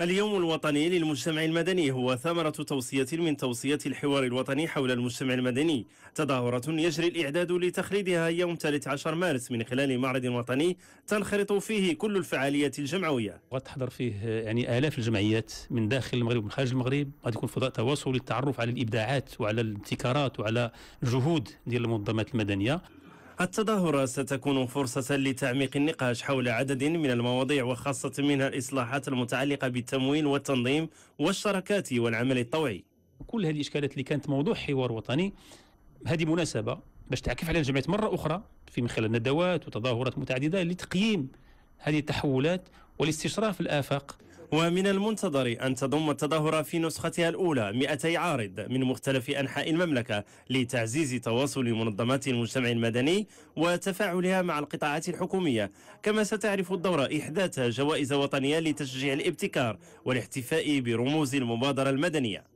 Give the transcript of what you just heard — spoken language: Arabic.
اليوم الوطني للمجتمع المدني هو ثمرة توصية من توصية الحوار الوطني حول المجتمع المدني تظاهرة يجري الإعداد لتخليدها يوم 13 مارس من خلال معرض وطني تنخرط فيه كل الفعاليات الجمعوية وتحضر فيه يعني آلاف الجمعيات من داخل المغرب ومن خارج المغرب غادي يكون فضاء تواصل للتعرف على الإبداعات وعلى الابتكارات وعلى الجهود ديال المنظمات المدنية التظاهرة ستكون فرصة لتعميق النقاش حول عدد من المواضيع وخاصة منها الإصلاحات المتعلقة بالتمويل والتنظيم والشراكات والعمل الطوعي كل هذه الإشكالات اللي كانت موضوع حوار وطني هذه مناسبة باش تعكف على الجمعية مرة أخرى في من خلال ندوات وتظاهرات متعددة لتقييم هذه التحولات والاستشراف الآفاق ومن المنتظر أن تضم التظاهرة في نسختها الأولى 200 عارض من مختلف أنحاء المملكة لتعزيز تواصل منظمات المجتمع المدني وتفاعلها مع القطاعات الحكومية كما ستعرف الدورة إحداث جوائز وطنية لتشجيع الابتكار والاحتفاء برموز المبادرة المدنية